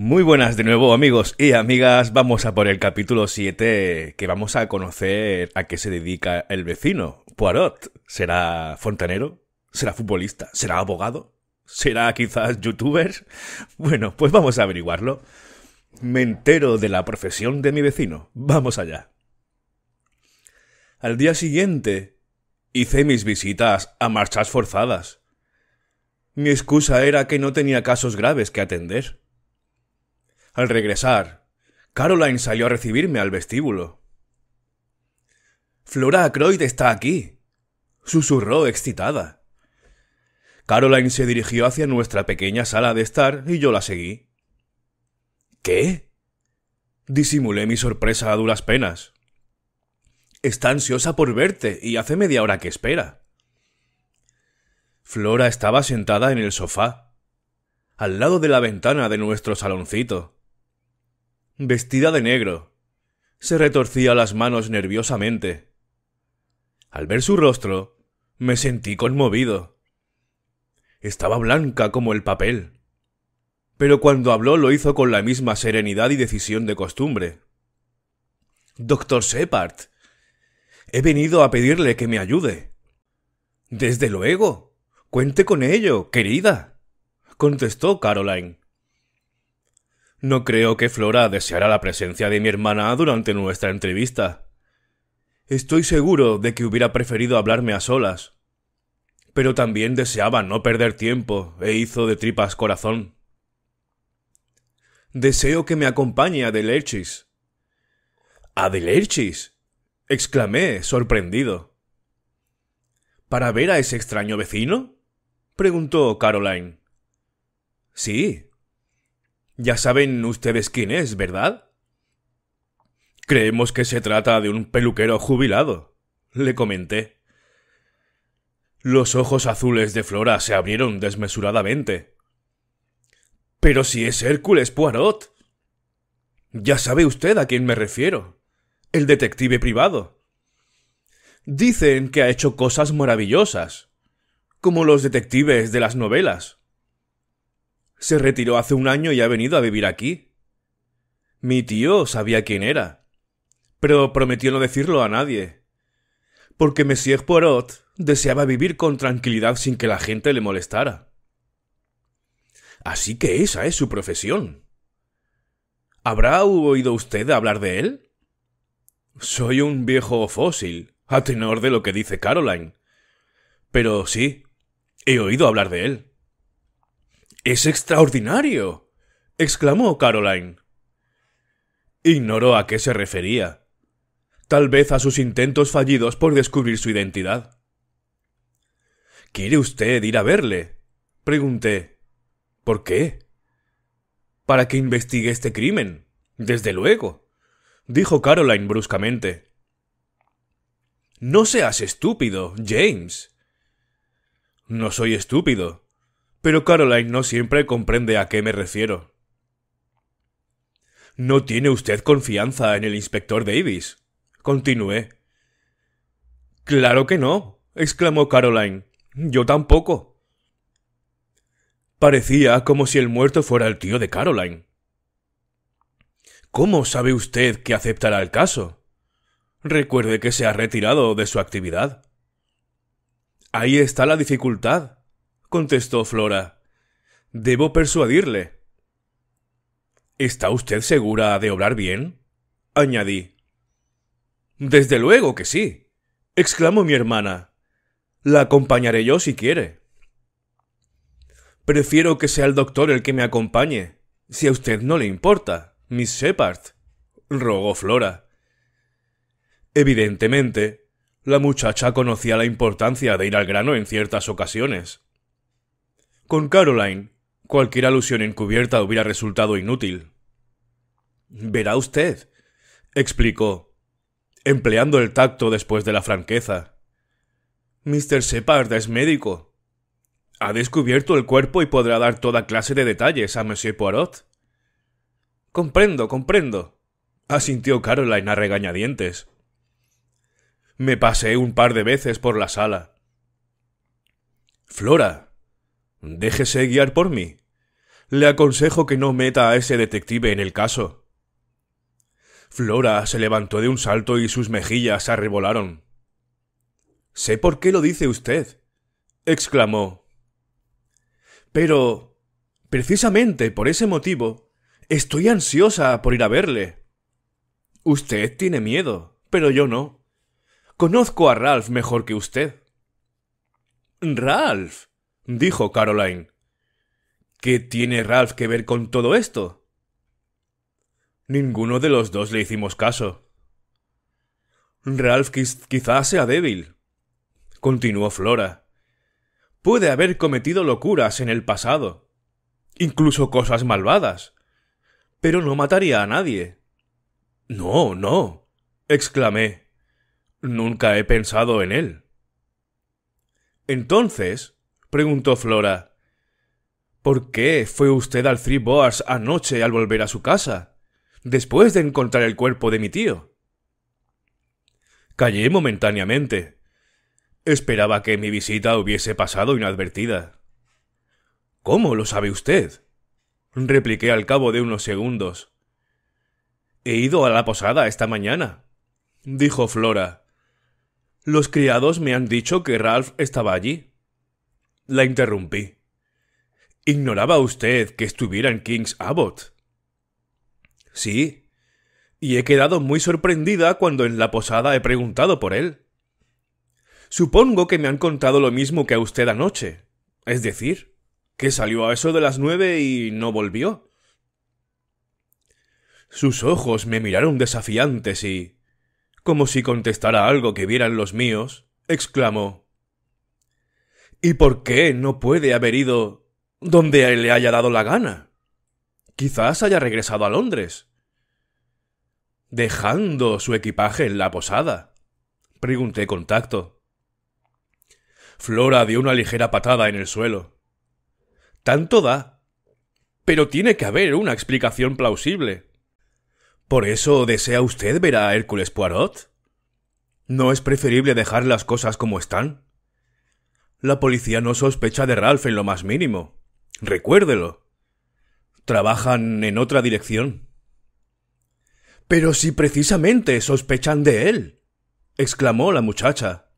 Muy buenas de nuevo amigos y amigas, vamos a por el capítulo 7 que vamos a conocer a qué se dedica el vecino. Poirot, ¿será fontanero? ¿Será futbolista? ¿Será abogado? ¿Será quizás youtuber? Bueno, pues vamos a averiguarlo. Me entero de la profesión de mi vecino. Vamos allá. Al día siguiente, hice mis visitas a marchas forzadas. Mi excusa era que no tenía casos graves que atender. Al regresar, Caroline salió a recibirme al vestíbulo. Flora Ackroyd está aquí, susurró excitada. Caroline se dirigió hacia nuestra pequeña sala de estar y yo la seguí. ¿Qué? Disimulé mi sorpresa a duras penas. Está ansiosa por verte y hace media hora que espera. Flora estaba sentada en el sofá, al lado de la ventana de nuestro saloncito vestida de negro. Se retorcía las manos nerviosamente. Al ver su rostro, me sentí conmovido. Estaba blanca como el papel. Pero cuando habló lo hizo con la misma serenidad y decisión de costumbre. Doctor Shepard, he venido a pedirle que me ayude. Desde luego. Cuente con ello, querida, contestó Caroline. No creo que Flora deseara la presencia de mi hermana durante nuestra entrevista. Estoy seguro de que hubiera preferido hablarme a solas. Pero también deseaba no perder tiempo e hizo de tripas corazón. Deseo que me acompañe a Delerchis. ¿A Delerchis? exclamé, sorprendido. ¿Para ver a ese extraño vecino? preguntó Caroline. Sí, ya saben ustedes quién es, ¿verdad? Creemos que se trata de un peluquero jubilado, le comenté. Los ojos azules de Flora se abrieron desmesuradamente. Pero si es Hércules Poirot. Ya sabe usted a quién me refiero. El detective privado. Dicen que ha hecho cosas maravillosas, como los detectives de las novelas. Se retiró hace un año y ha venido a vivir aquí. Mi tío sabía quién era, pero prometió no decirlo a nadie. Porque Monsieur Poirot deseaba vivir con tranquilidad sin que la gente le molestara. Así que esa es su profesión. ¿Habrá oído usted hablar de él? Soy un viejo fósil, a tenor de lo que dice Caroline. Pero sí, he oído hablar de él. Es extraordinario. exclamó Caroline. Ignoró a qué se refería. Tal vez a sus intentos fallidos por descubrir su identidad. ¿Quiere usted ir a verle? pregunté. ¿Por qué? Para que investigue este crimen. Desde luego, dijo Caroline bruscamente. No seas estúpido, James. No soy estúpido, pero Caroline no siempre comprende a qué me refiero. No tiene usted confianza en el inspector Davis. Continué. Claro que no, exclamó Caroline. Yo tampoco. Parecía como si el muerto fuera el tío de Caroline. ¿Cómo sabe usted que aceptará el caso? Recuerde que se ha retirado de su actividad. Ahí está la dificultad contestó Flora. Debo persuadirle. ¿Está usted segura de obrar bien? añadí. Desde luego que sí, exclamó mi hermana. La acompañaré yo si quiere. Prefiero que sea el doctor el que me acompañe, si a usted no le importa, Miss Shepard, rogó Flora. Evidentemente, la muchacha conocía la importancia de ir al grano en ciertas ocasiones. Con Caroline, cualquier alusión encubierta hubiera resultado inútil. Verá usted, explicó, empleando el tacto después de la franqueza. Mr. Separd es médico. Ha descubierto el cuerpo y podrá dar toda clase de detalles a Monsieur Poirot. Comprendo, comprendo, asintió Caroline a regañadientes. Me pasé un par de veces por la sala. Flora, Déjese guiar por mí. Le aconsejo que no meta a ese detective en el caso. Flora se levantó de un salto y sus mejillas arrebolaron. Sé por qué lo dice usted, exclamó. Pero, precisamente por ese motivo, estoy ansiosa por ir a verle. Usted tiene miedo, pero yo no. Conozco a Ralph mejor que usted. Ralph, dijo Caroline. ¿Qué tiene Ralph que ver con todo esto? Ninguno de los dos le hicimos caso. Ralph quizás sea débil, continuó Flora. Puede haber cometido locuras en el pasado, incluso cosas malvadas, pero no mataría a nadie. No, no, exclamé. Nunca he pensado en él. Entonces, preguntó Flora. ¿Por qué fue usted al Three Boars anoche al volver a su casa? Después de encontrar el cuerpo de mi tío. Callé momentáneamente. Esperaba que mi visita hubiese pasado inadvertida. ¿Cómo lo sabe usted? repliqué al cabo de unos segundos. He ido a la posada esta mañana, dijo Flora. Los criados me han dicho que Ralph estaba allí. La interrumpí. ¿Ignoraba usted que estuviera en King's Abbot? Sí. Y he quedado muy sorprendida cuando en la posada he preguntado por él. Supongo que me han contado lo mismo que a usted anoche. Es decir, que salió a eso de las nueve y no volvió. Sus ojos me miraron desafiantes y, como si contestara algo que vieran los míos, exclamó ¿Y por qué no puede haber ido donde le haya dado la gana? Quizás haya regresado a Londres. Dejando su equipaje en la posada. Pregunté con tacto. Flora dio una ligera patada en el suelo. Tanto da. Pero tiene que haber una explicación plausible. ¿Por eso desea usted ver a Hércules Poirot? ¿No es preferible dejar las cosas como están? La policía no sospecha de Ralph en lo más mínimo. Recuérdelo. Trabajan en otra dirección. Pero si precisamente sospechan de él, exclamó la muchacha.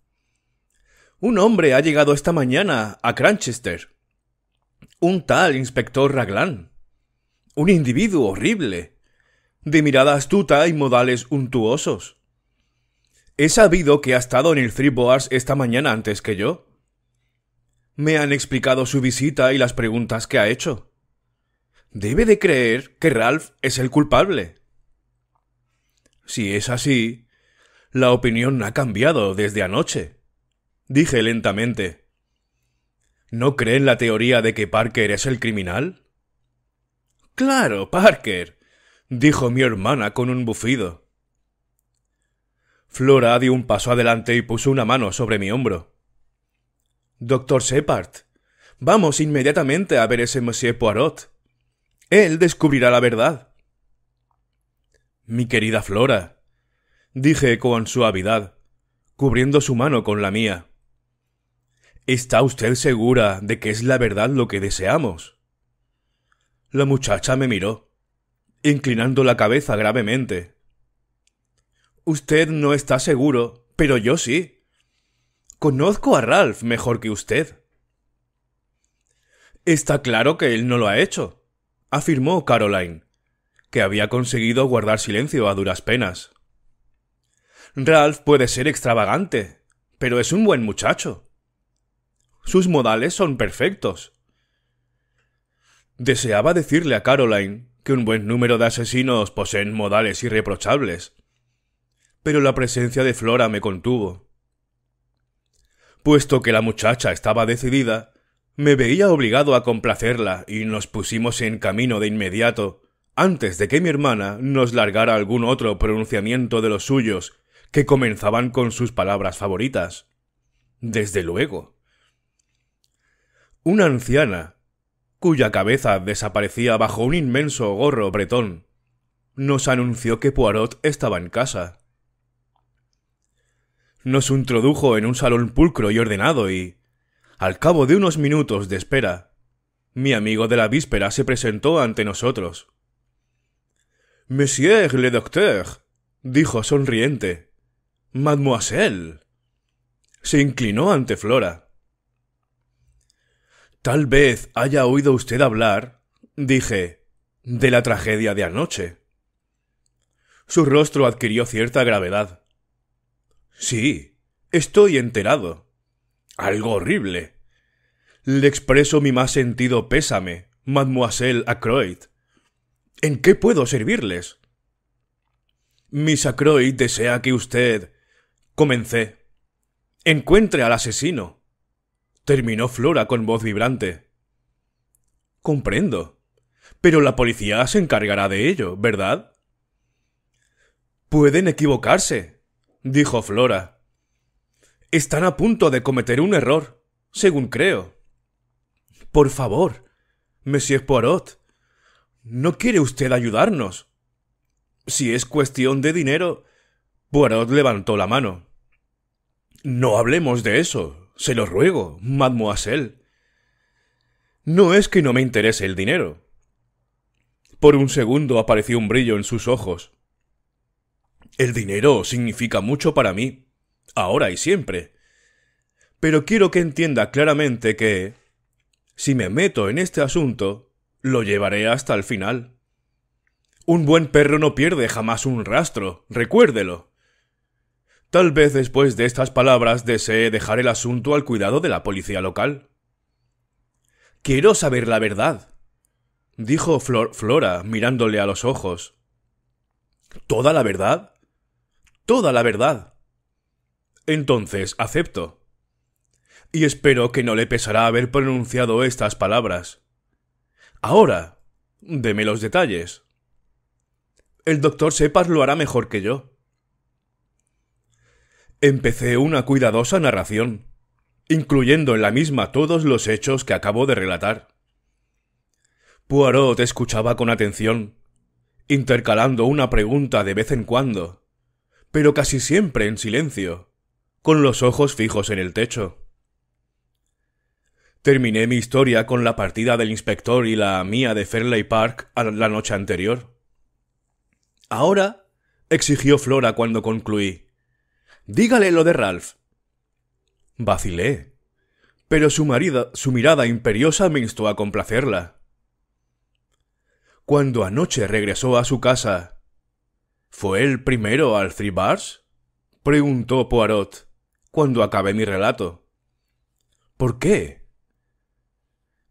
Un hombre ha llegado esta mañana a Cranchester. Un tal inspector Raglan. Un individuo horrible, de mirada astuta y modales untuosos. He sabido que ha estado en el Three Boars esta mañana antes que yo. Me han explicado su visita y las preguntas que ha hecho. Debe de creer que Ralph es el culpable. Si es así, la opinión ha cambiado desde anoche, dije lentamente. ¿No en la teoría de que Parker es el criminal? Claro, Parker, dijo mi hermana con un bufido. Flora dio un paso adelante y puso una mano sobre mi hombro. Doctor Shepard, vamos inmediatamente a ver ese Monsieur Poirot. Él descubrirá la verdad. Mi querida Flora, dije con suavidad, cubriendo su mano con la mía. ¿Está usted segura de que es la verdad lo que deseamos? La muchacha me miró, inclinando la cabeza gravemente. Usted no está seguro, pero yo sí. Conozco a Ralph mejor que usted. Está claro que él no lo ha hecho, afirmó Caroline, que había conseguido guardar silencio a duras penas. Ralph puede ser extravagante, pero es un buen muchacho. Sus modales son perfectos. Deseaba decirle a Caroline que un buen número de asesinos poseen modales irreprochables, pero la presencia de Flora me contuvo puesto que la muchacha estaba decidida, me veía obligado a complacerla y nos pusimos en camino de inmediato, antes de que mi hermana nos largara algún otro pronunciamiento de los suyos, que comenzaban con sus palabras favoritas. Desde luego. Una anciana, cuya cabeza desaparecía bajo un inmenso gorro bretón, nos anunció que Poirot estaba en casa. Nos introdujo en un salón pulcro y ordenado y, al cabo de unos minutos de espera, mi amigo de la víspera se presentó ante nosotros. Monsieur le docteur, dijo sonriente. Mademoiselle. Se inclinó ante Flora. Tal vez haya oído usted hablar, dije, de la tragedia de anoche. Su rostro adquirió cierta gravedad. Sí, estoy enterado. Algo horrible. Le expreso mi más sentido pésame, mademoiselle Acroyd. ¿En qué puedo servirles? Miss Acroyd desea que usted... Comencé. Encuentre al asesino. Terminó Flora con voz vibrante. Comprendo. Pero la policía se encargará de ello, ¿verdad? Pueden equivocarse, dijo Flora. Están a punto de cometer un error, según creo. Por favor, Monsieur Poirot, ¿no quiere usted ayudarnos? Si es cuestión de dinero. Poirot levantó la mano. No hablemos de eso, se lo ruego, mademoiselle. No es que no me interese el dinero. Por un segundo apareció un brillo en sus ojos. El dinero significa mucho para mí, ahora y siempre. Pero quiero que entienda claramente que, si me meto en este asunto, lo llevaré hasta el final. Un buen perro no pierde jamás un rastro, recuérdelo. Tal vez después de estas palabras desee dejar el asunto al cuidado de la policía local. Quiero saber la verdad, dijo Flora mirándole a los ojos. ¿Toda la verdad? toda la verdad. Entonces acepto. Y espero que no le pesará haber pronunciado estas palabras. Ahora, deme los detalles. El doctor Sepas lo hará mejor que yo. Empecé una cuidadosa narración, incluyendo en la misma todos los hechos que acabo de relatar. Poirot escuchaba con atención, intercalando una pregunta de vez en cuando, pero casi siempre en silencio, con los ojos fijos en el techo. Terminé mi historia con la partida del inspector y la mía de Fairley Park la noche anterior. Ahora, exigió Flora cuando concluí. Dígale lo de Ralph. Vacilé, pero su, su mirada imperiosa me instó a complacerla. Cuando anoche regresó a su casa, ¿Fue el primero al Three Bars? preguntó Poirot cuando acabé mi relato. ¿Por qué?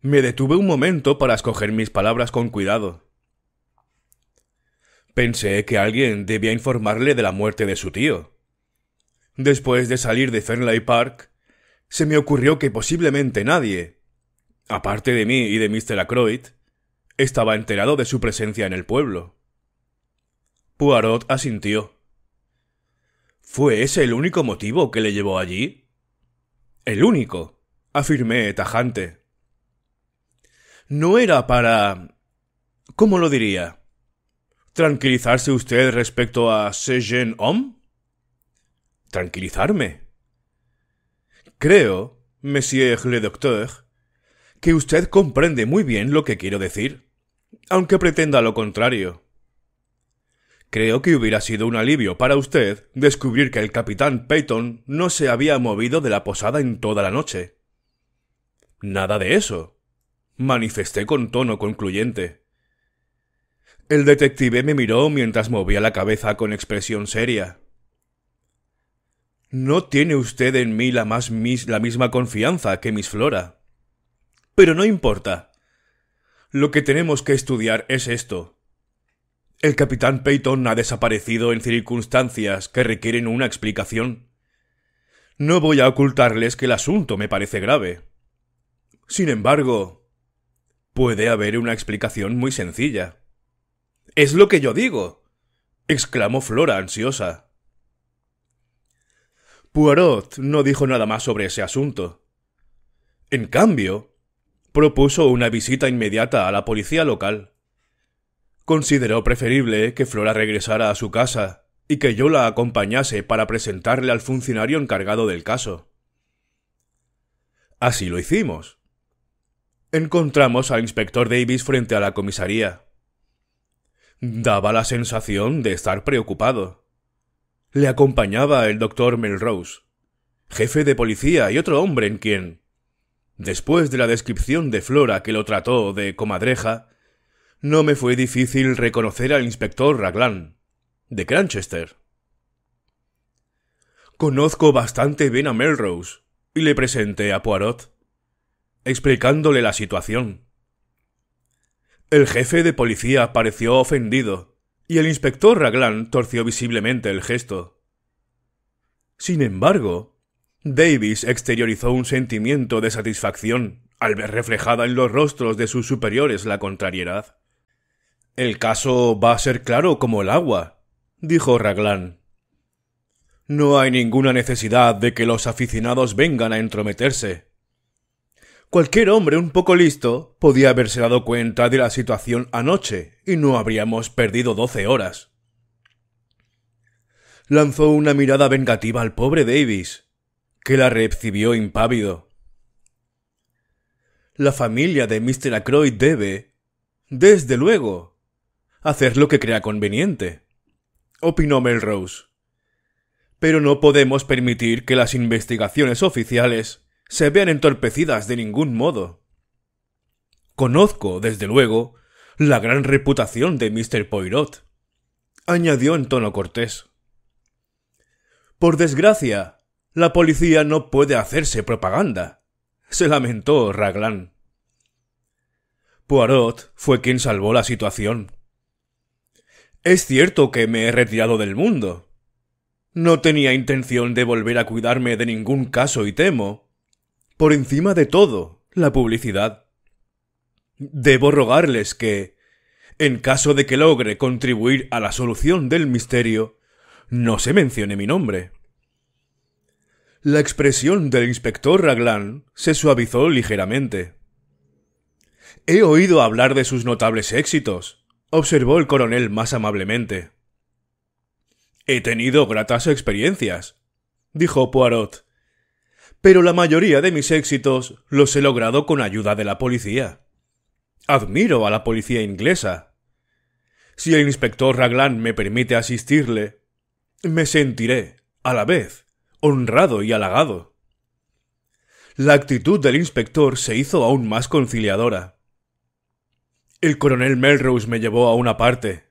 Me detuve un momento para escoger mis palabras con cuidado. Pensé que alguien debía informarle de la muerte de su tío. Después de salir de Fernley Park, se me ocurrió que posiblemente nadie, aparte de mí y de Mr. Acroyd, estaba enterado de su presencia en el pueblo. Poirot asintió. ¿Fue ese el único motivo que le llevó allí? El único, afirmé tajante. No era para... ¿Cómo lo diría? ¿Tranquilizarse usted respecto a Sejen Homme? ¿Tranquilizarme? Creo, Monsieur le Docteur, que usted comprende muy bien lo que quiero decir, aunque pretenda lo contrario. Creo que hubiera sido un alivio para usted descubrir que el capitán Peyton no se había movido de la posada en toda la noche. Nada de eso. manifesté con tono concluyente. El detective me miró mientras movía la cabeza con expresión seria. No tiene usted en mí la, la misma confianza que Miss Flora. Pero no importa. Lo que tenemos que estudiar es esto. El capitán Peyton ha desaparecido en circunstancias que requieren una explicación. No voy a ocultarles que el asunto me parece grave. Sin embargo, puede haber una explicación muy sencilla. Es lo que yo digo. exclamó Flora ansiosa. Poirot no dijo nada más sobre ese asunto. En cambio, propuso una visita inmediata a la policía local consideró preferible que Flora regresara a su casa y que yo la acompañase para presentarle al funcionario encargado del caso. Así lo hicimos. Encontramos al inspector Davis frente a la comisaría. Daba la sensación de estar preocupado. Le acompañaba el doctor Melrose, jefe de policía y otro hombre en quien, después de la descripción de Flora que lo trató de comadreja, no me fue difícil reconocer al inspector Raglan, de Cranchester. Conozco bastante bien a Melrose, y le presenté a Poirot, explicándole la situación. El jefe de policía pareció ofendido, y el inspector Raglan torció visiblemente el gesto. Sin embargo, Davis exteriorizó un sentimiento de satisfacción al ver reflejada en los rostros de sus superiores la contrariedad. El caso va a ser claro como el agua, dijo Raglan. No hay ninguna necesidad de que los aficionados vengan a entrometerse. Cualquier hombre un poco listo podía haberse dado cuenta de la situación anoche y no habríamos perdido doce horas. Lanzó una mirada vengativa al pobre Davis, que la recibió impávido. La familia de Mr. Acroy debe, desde luego, hacer lo que crea conveniente, opinó Melrose. Pero no podemos permitir que las investigaciones oficiales se vean entorpecidas de ningún modo. Conozco, desde luego, la gran reputación de Mr. Poirot, añadió en tono cortés. Por desgracia, la policía no puede hacerse propaganda, se lamentó Raglan. Poirot fue quien salvó la situación. Es cierto que me he retirado del mundo. No tenía intención de volver a cuidarme de ningún caso y temo. Por encima de todo, la publicidad. Debo rogarles que, en caso de que logre contribuir a la solución del misterio, no se mencione mi nombre. La expresión del inspector Raglan se suavizó ligeramente. He oído hablar de sus notables éxitos, observó el coronel más amablemente. He tenido gratas experiencias, dijo Poirot. Pero la mayoría de mis éxitos los he logrado con ayuda de la policía. Admiro a la policía inglesa. Si el inspector Raglan me permite asistirle, me sentiré, a la vez, honrado y halagado. La actitud del inspector se hizo aún más conciliadora. El coronel Melrose me llevó a una parte.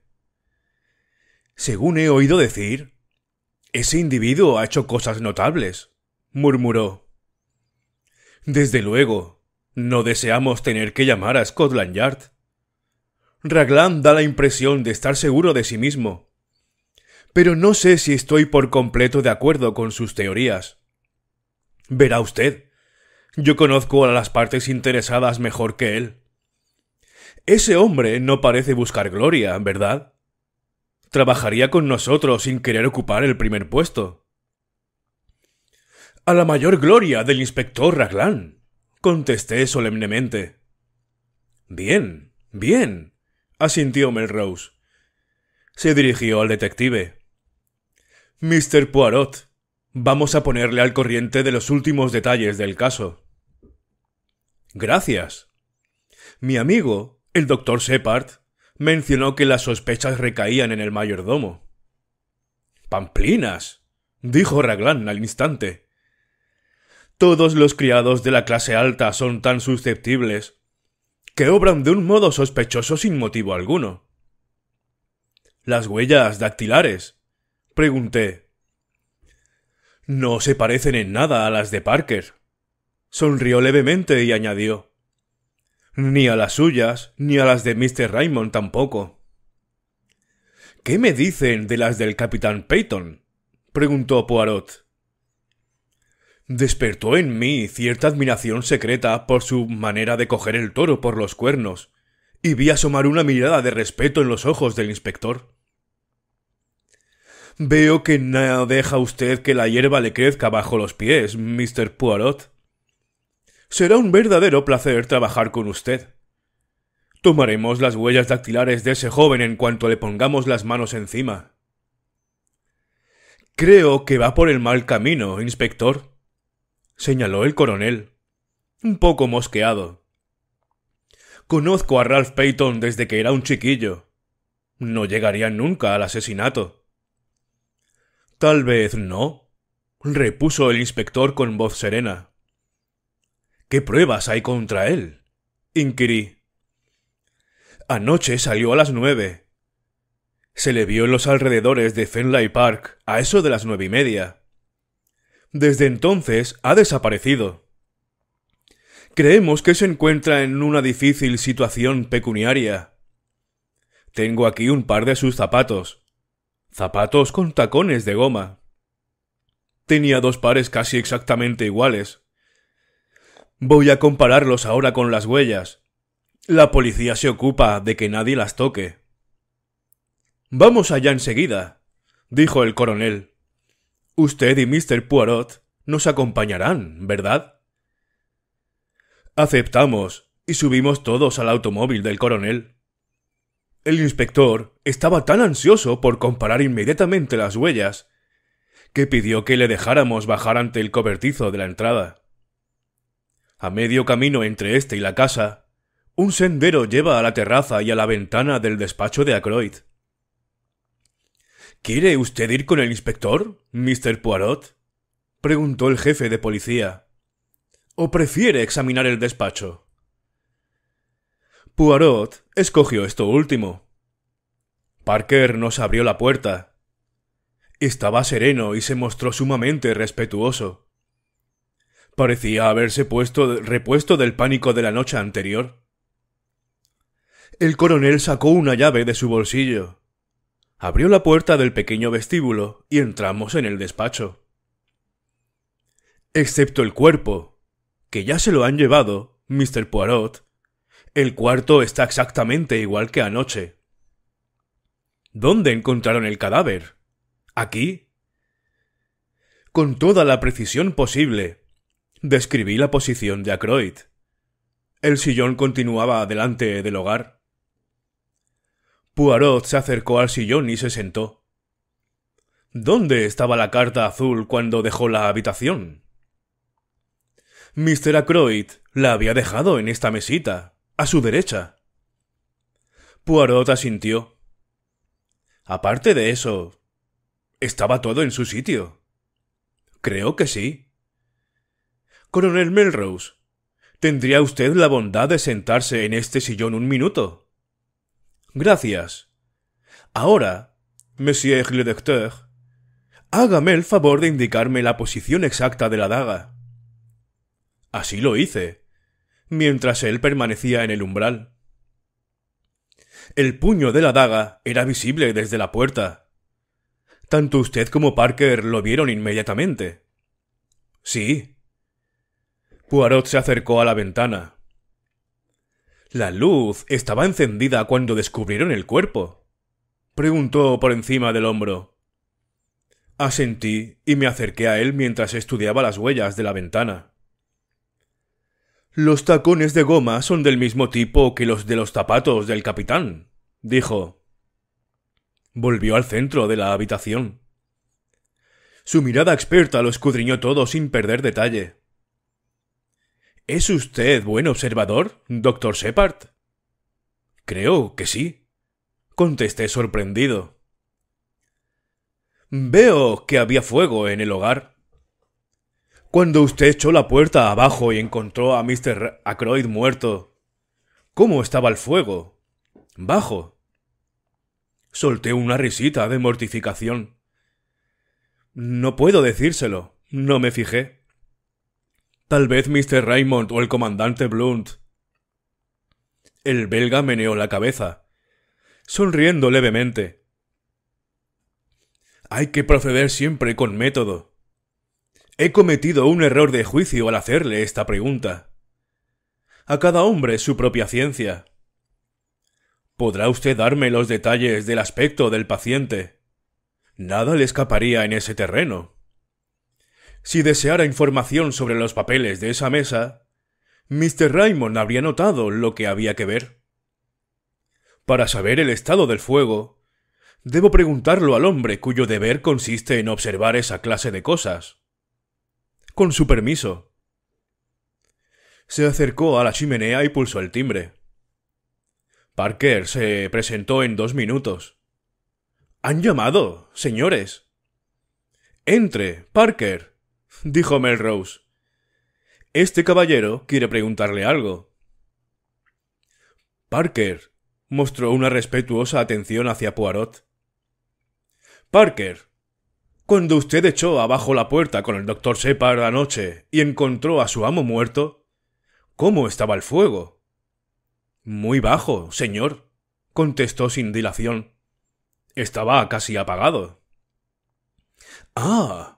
Según he oído decir, ese individuo ha hecho cosas notables, murmuró. Desde luego, no deseamos tener que llamar a Scotland Yard. Raglan da la impresión de estar seguro de sí mismo. Pero no sé si estoy por completo de acuerdo con sus teorías. Verá usted, yo conozco a las partes interesadas mejor que él. Ese hombre no parece buscar gloria, ¿verdad? Trabajaría con nosotros sin querer ocupar el primer puesto. A la mayor gloria del inspector Raglan, contesté solemnemente. Bien, bien, asintió Melrose. Se dirigió al detective. Mr. Poirot, vamos a ponerle al corriente de los últimos detalles del caso. Gracias. Mi amigo el doctor Shepard mencionó que las sospechas recaían en el mayordomo. Pamplinas, dijo Raglan al instante. Todos los criados de la clase alta son tan susceptibles que obran de un modo sospechoso sin motivo alguno. Las huellas dactilares, pregunté. No se parecen en nada a las de Parker. Sonrió levemente y añadió ni a las suyas, ni a las de Mr. Raymond tampoco. ¿Qué me dicen de las del capitán Peyton? preguntó Poirot. Despertó en mí cierta admiración secreta por su manera de coger el toro por los cuernos, y vi asomar una mirada de respeto en los ojos del inspector. Veo que nada deja usted que la hierba le crezca bajo los pies, Mr. Poirot, Será un verdadero placer trabajar con usted. Tomaremos las huellas dactilares de ese joven en cuanto le pongamos las manos encima. Creo que va por el mal camino, inspector, señaló el coronel, un poco mosqueado. Conozco a Ralph Peyton desde que era un chiquillo. No llegaría nunca al asesinato. Tal vez no, repuso el inspector con voz serena. ¿Qué pruebas hay contra él? inquirí. Anoche salió a las nueve. Se le vio en los alrededores de Fenlay Park a eso de las nueve y media. Desde entonces ha desaparecido. Creemos que se encuentra en una difícil situación pecuniaria. Tengo aquí un par de sus zapatos. Zapatos con tacones de goma. Tenía dos pares casi exactamente iguales. Voy a compararlos ahora con las huellas. La policía se ocupa de que nadie las toque. Vamos allá enseguida, dijo el coronel. Usted y Mr. Poirot nos acompañarán, ¿verdad? Aceptamos y subimos todos al automóvil del coronel. El inspector estaba tan ansioso por comparar inmediatamente las huellas que pidió que le dejáramos bajar ante el cobertizo de la entrada. A medio camino entre éste y la casa, un sendero lleva a la terraza y a la ventana del despacho de Acroyd. ¿Quiere usted ir con el inspector, Mr. Poirot? preguntó el jefe de policía. ¿O prefiere examinar el despacho? Poirot escogió esto último. Parker nos abrió la puerta. Estaba sereno y se mostró sumamente respetuoso. Parecía haberse puesto repuesto del pánico de la noche anterior. El coronel sacó una llave de su bolsillo. Abrió la puerta del pequeño vestíbulo y entramos en el despacho. Excepto el cuerpo, que ya se lo han llevado, Mr. Poirot, el cuarto está exactamente igual que anoche. ¿Dónde encontraron el cadáver? ¿Aquí? Con toda la precisión posible, Describí la posición de Acroit. El sillón continuaba delante del hogar. Poirot se acercó al sillón y se sentó. ¿Dónde estaba la carta azul cuando dejó la habitación? Mr. Acroit la había dejado en esta mesita, a su derecha. Poirot asintió. Aparte de eso, estaba todo en su sitio. Creo que sí. Coronel Melrose, ¿tendría usted la bondad de sentarse en este sillón un minuto? Gracias. Ahora, Monsieur le Docteur, hágame el favor de indicarme la posición exacta de la daga. Así lo hice, mientras él permanecía en el umbral. El puño de la daga era visible desde la puerta. Tanto usted como Parker lo vieron inmediatamente. Sí, Poirot se acercó a la ventana. La luz estaba encendida cuando descubrieron el cuerpo. Preguntó por encima del hombro. Asentí y me acerqué a él mientras estudiaba las huellas de la ventana. Los tacones de goma son del mismo tipo que los de los zapatos del capitán, dijo. Volvió al centro de la habitación. Su mirada experta lo escudriñó todo sin perder detalle. ¿Es usted buen observador, doctor Shepard? Creo que sí, contesté sorprendido. Veo que había fuego en el hogar. Cuando usted echó la puerta abajo y encontró a Mr. Acroyd muerto, ¿cómo estaba el fuego? Bajo. Solté una risita de mortificación. No puedo decírselo, no me fijé. Tal vez Mr. Raymond o el comandante Blunt. El belga meneó la cabeza, sonriendo levemente. Hay que proceder siempre con método. He cometido un error de juicio al hacerle esta pregunta. A cada hombre su propia ciencia. ¿Podrá usted darme los detalles del aspecto del paciente? Nada le escaparía en ese terreno. Si deseara información sobre los papeles de esa mesa, Mr. Raymond habría notado lo que había que ver. Para saber el estado del fuego, debo preguntarlo al hombre cuyo deber consiste en observar esa clase de cosas. Con su permiso. Se acercó a la chimenea y pulsó el timbre. Parker se presentó en dos minutos. Han llamado, señores. Entre, Parker, dijo Melrose. Este caballero quiere preguntarle algo. Parker mostró una respetuosa atención hacia Poirot. Parker, cuando usted echó abajo la puerta con el doctor Separ anoche y encontró a su amo muerto, ¿cómo estaba el fuego? Muy bajo, señor, contestó sin dilación. Estaba casi apagado. Ah,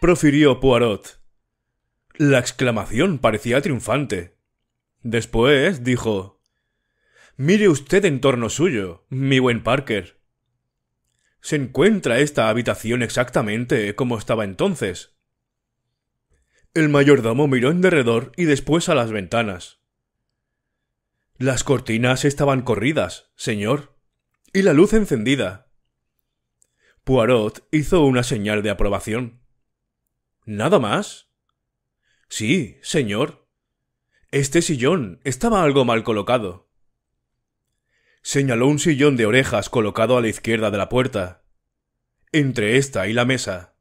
profirió Poirot. La exclamación parecía triunfante. Después dijo Mire usted en torno suyo, mi buen Parker. ¿Se encuentra esta habitación exactamente como estaba entonces? El mayordomo miró en derredor y después a las ventanas. Las cortinas estaban corridas, señor, y la luz encendida. Poirot hizo una señal de aprobación. ¿Nada más? Sí, señor. Este sillón estaba algo mal colocado. Señaló un sillón de orejas colocado a la izquierda de la puerta, entre esta y la mesa.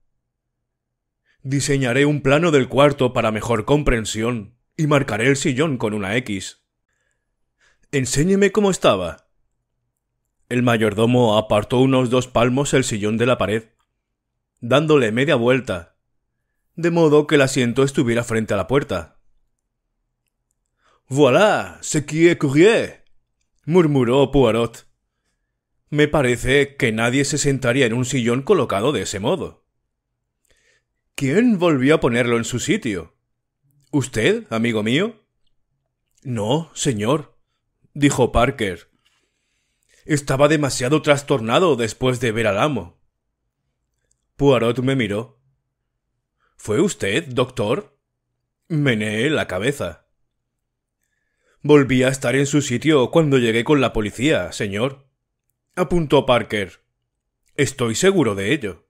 Diseñaré un plano del cuarto para mejor comprensión y marcaré el sillón con una X. Enséñeme cómo estaba. El mayordomo apartó unos dos palmos el sillón de la pared, dándole media vuelta de modo que el asiento estuviera frente a la puerta. Voilà, ce qui est courrier, murmuró Poirot. Me parece que nadie se sentaría en un sillón colocado de ese modo. ¿Quién volvió a ponerlo en su sitio? ¿Usted, amigo mío? No, señor, dijo Parker. Estaba demasiado trastornado después de ver al amo. Poirot me miró. ¿Fue usted, doctor? Meneé la cabeza. Volví a estar en su sitio cuando llegué con la policía, señor. Apuntó Parker. Estoy seguro de ello.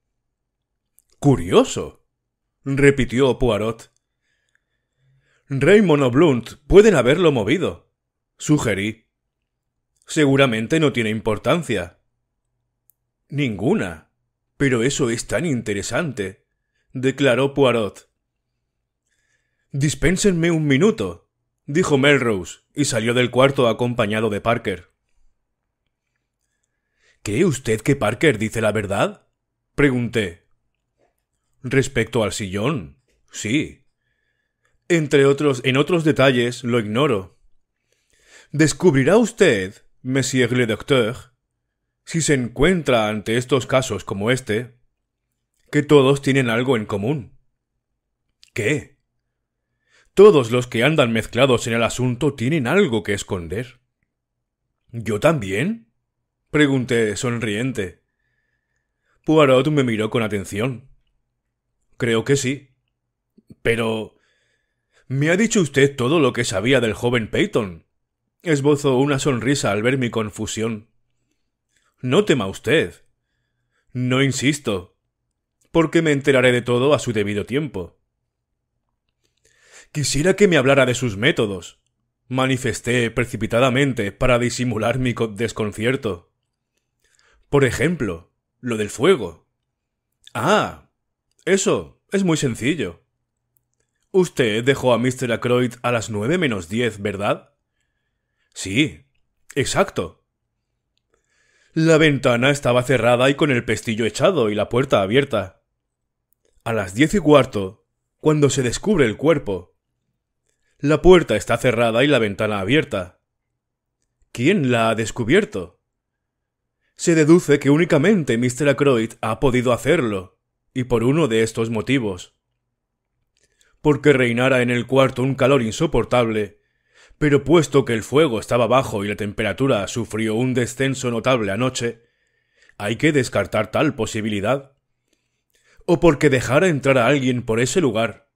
Curioso. repitió Poirot. Raymond o Blunt pueden haberlo movido, sugerí. Seguramente no tiene importancia. Ninguna. Pero eso es tan interesante declaró Poirot. Dispénsenme un minuto, dijo Melrose, y salió del cuarto acompañado de Parker. ¿Cree usted que Parker dice la verdad? pregunté. Respecto al sillón, sí. Entre otros, en otros detalles lo ignoro. Descubrirá usted, monsieur le docteur, si se encuentra ante estos casos como este, que todos tienen algo en común. ¿Qué? Todos los que andan mezclados en el asunto tienen algo que esconder. ¿Yo también? pregunté sonriente. Poirot me miró con atención. Creo que sí. Pero. ¿Me ha dicho usted todo lo que sabía del joven Peyton? Esbozó una sonrisa al ver mi confusión. No tema usted. No insisto porque me enteraré de todo a su debido tiempo. Quisiera que me hablara de sus métodos, manifesté precipitadamente para disimular mi desconcierto. Por ejemplo, lo del fuego. Ah, eso es muy sencillo. Usted dejó a Mr. Acroyd a las nueve menos diez, ¿verdad? Sí, exacto. La ventana estaba cerrada y con el pestillo echado y la puerta abierta. A las diez y cuarto, cuando se descubre el cuerpo, la puerta está cerrada y la ventana abierta. ¿Quién la ha descubierto? Se deduce que únicamente Mr. Acroyd ha podido hacerlo, y por uno de estos motivos. Porque reinara en el cuarto un calor insoportable, pero puesto que el fuego estaba bajo y la temperatura sufrió un descenso notable anoche, hay que descartar tal posibilidad o porque dejara entrar a alguien por ese lugar.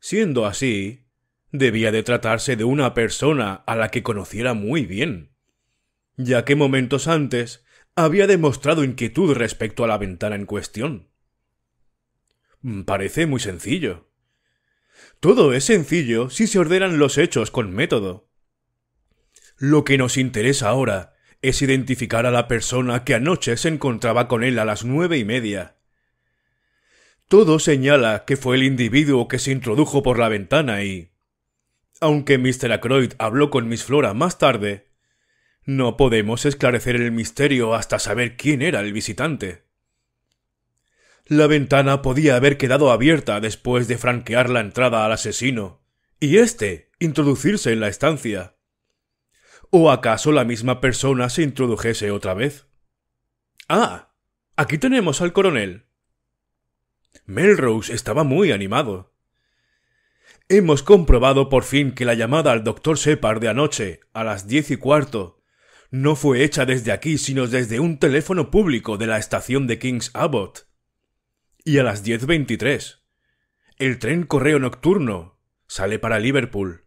Siendo así, debía de tratarse de una persona a la que conociera muy bien, ya que momentos antes había demostrado inquietud respecto a la ventana en cuestión. Mm, parece muy sencillo. Todo es sencillo si se ordenan los hechos con método. Lo que nos interesa ahora es identificar a la persona que anoche se encontraba con él a las nueve y media todo señala que fue el individuo que se introdujo por la ventana y... Aunque Mr. Acroyd habló con Miss Flora más tarde, no podemos esclarecer el misterio hasta saber quién era el visitante. La ventana podía haber quedado abierta después de franquear la entrada al asesino, y éste introducirse en la estancia. ¿O acaso la misma persona se introdujese otra vez? Ah, aquí tenemos al coronel. Melrose estaba muy animado. Hemos comprobado por fin que la llamada al doctor Separ de anoche, a las diez y cuarto, no fue hecha desde aquí, sino desde un teléfono público de la estación de King's Abbott. Y a las diez veintitrés. El tren correo nocturno sale para Liverpool.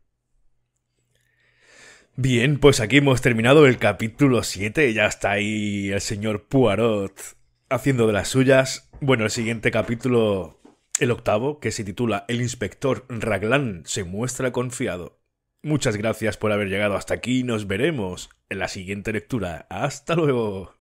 Bien, pues aquí hemos terminado el capítulo 7. Ya está ahí el señor Poirot haciendo de las suyas. Bueno, el siguiente capítulo, el octavo, que se titula El inspector Raglan se muestra confiado. Muchas gracias por haber llegado hasta aquí y nos veremos en la siguiente lectura. Hasta luego.